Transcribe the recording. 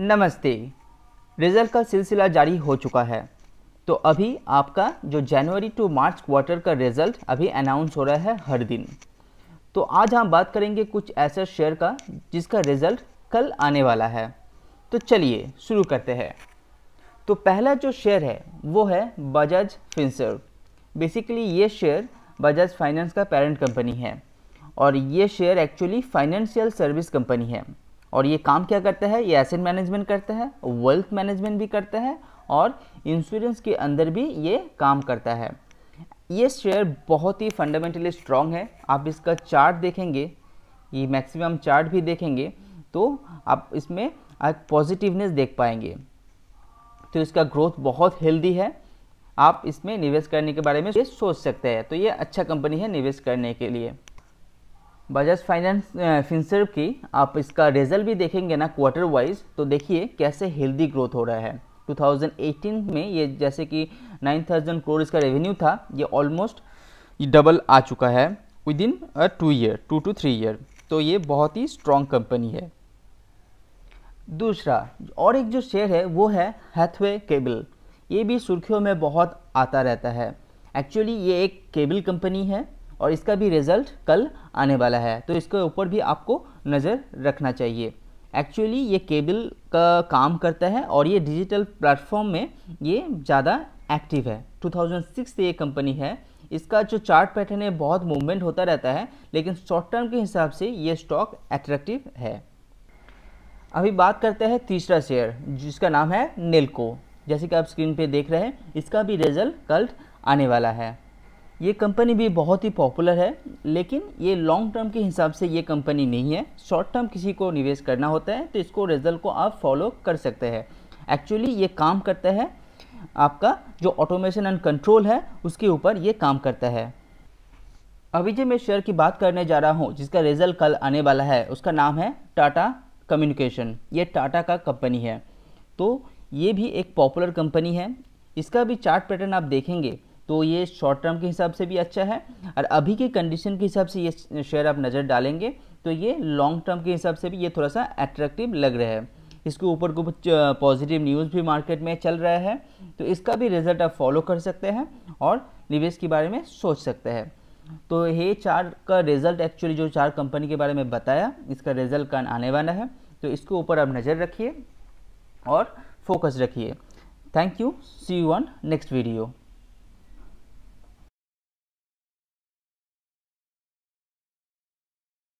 नमस्ते रिजल्ट का सिलसिला जारी हो चुका है तो अभी आपका जो जनवरी टू मार्च क्वार्टर का रिजल्ट अभी अनाउंस हो रहा है हर दिन तो आज हम बात करेंगे कुछ ऐसे शेयर का जिसका रिजल्ट कल आने वाला है तो चलिए शुरू करते हैं तो पहला जो शेयर है वो है बजाज फिंसर बेसिकली ये शेयर बजाज फाइनेंस का पेरेंट कंपनी है और ये share actually financial service company है और ये काम क्या करते हैं ये एसेट मैनेजमेंट करते हैं वेल्थ मैनेजमेंट भी करते हैं और इंश्योरेंस के अंदर भी ये काम करता है ये शेयर बहुत ही फंडामेंटली स्ट्रॉन्ग है आप इसका चार्ट देखेंगे ये मैक्सिमम चार्ट भी देखेंगे तो आप इसमें एक पॉजिटिवनेस देख पाएंगे तो इसका ग्रोथ बहुत हेल्दी है आप इसमें निवेश करने के बारे में सोच सकते हैं तो ये अच्छा कंपनी है निवेश करने के लिए बजाज फाइनेंस फिनसर्व की आप इसका रिजल्ट भी देखेंगे ना क्वार्टर वाइज तो देखिए कैसे हेल्दी ग्रोथ हो रहा है 2018 में ये जैसे कि 9000 करोड़ इसका रेवेन्यू था ये ऑलमोस्ट डबल आ चुका है within two year two to three year तो ये बहुत ही स्ट्रॉन्ग कंपनी है दूसरा और एक जो शेयर है वो है हैथवे केबल ये भी सुर्खियों में बहुत आता रहता है एक्चुअली ये एक केबल कंपनी है और इसका भी रिज़ल्ट कल आने वाला है तो इसके ऊपर भी आपको नज़र रखना चाहिए एक्चुअली ये केबल का काम करता है और ये डिजिटल प्लेटफॉर्म में ये ज़्यादा एक्टिव है 2006 से ये कंपनी है इसका जो चार्ट पैटर्न है बहुत मूवमेंट होता रहता है लेकिन शॉर्ट टर्म के हिसाब से ये स्टॉक एट्रैक्टिव है अभी बात करते हैं तीसरा शेयर जिसका नाम है नेल्को जैसे कि आप स्क्रीन पे देख रहे हैं इसका भी रिजल्ट कल आने वाला है ये कंपनी भी बहुत ही पॉपुलर है लेकिन ये लॉन्ग टर्म के हिसाब से ये कंपनी नहीं है शॉर्ट टर्म किसी को निवेश करना होता है तो इसको रिजल्ट को आप फॉलो कर सकते हैं एक्चुअली ये काम करता है आपका जो ऑटोमेशन एंड कंट्रोल है उसके ऊपर ये काम करता है अभी जो मैं शेयर की बात करने जा रहा हूँ जिसका रिजल्ट कल आने वाला है उसका नाम है टाटा कम्युनिकेशन ये टाटा का कंपनी है तो ये भी एक पॉपुलर कंपनी है इसका भी चार्ट पैटर्न आप देखेंगे तो ये शॉर्ट टर्म के हिसाब से भी अच्छा है और अभी के कंडीशन के हिसाब से ये शेयर आप नज़र डालेंगे तो ये लॉन्ग टर्म के हिसाब से भी ये थोड़ा सा अट्रैक्टिव लग रहा है इसके ऊपर कुछ पॉजिटिव न्यूज़ भी मार्केट में चल रहा है तो इसका भी रिजल्ट आप फॉलो कर सकते हैं और निवेश के बारे में सोच सकते हैं तो ये चार का रिजल्ट एक्चुअली जो चार कंपनी के बारे में बताया इसका रिजल्ट कान आने वाला है तो इसके ऊपर आप नज़र रखिए और फोकस रखिए thank you see you on next video